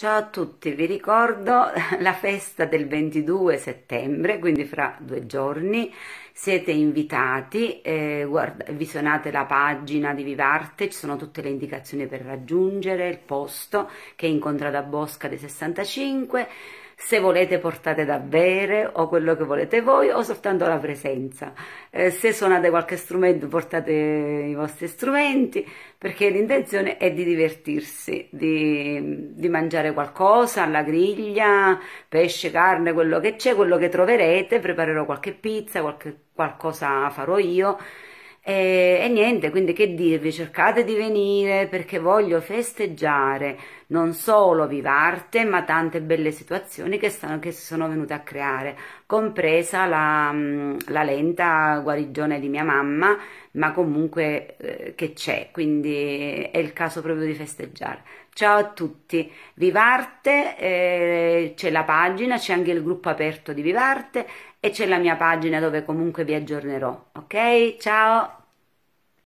Ciao a tutti, vi ricordo la festa del 22 settembre, quindi fra due giorni siete invitati, eh, guarda, visionate la pagina di Vivarte, ci sono tutte le indicazioni per raggiungere il posto che è in Contrada Bosca dei 65 se volete portate da bere o quello che volete voi o soltanto la presenza. Eh, se suonate qualche strumento portate i vostri strumenti perché l'intenzione è di divertirsi, di, di, mangiare qualcosa alla griglia, pesce, carne, quello che c'è, quello che troverete, preparerò qualche pizza, qualche, qualcosa farò io niente, quindi che dirvi? Cercate di venire perché voglio festeggiare non solo Vivarte, ma tante belle situazioni che, stanno, che si sono venute a creare, compresa la, mm, la lenta guarigione di mia mamma, ma comunque eh, che c'è, quindi è il caso proprio di festeggiare. Ciao a tutti, Vivarte, eh, c'è la pagina, c'è anche il gruppo aperto di Vivarte e c'è la mia pagina dove comunque vi aggiornerò, ok? Ciao!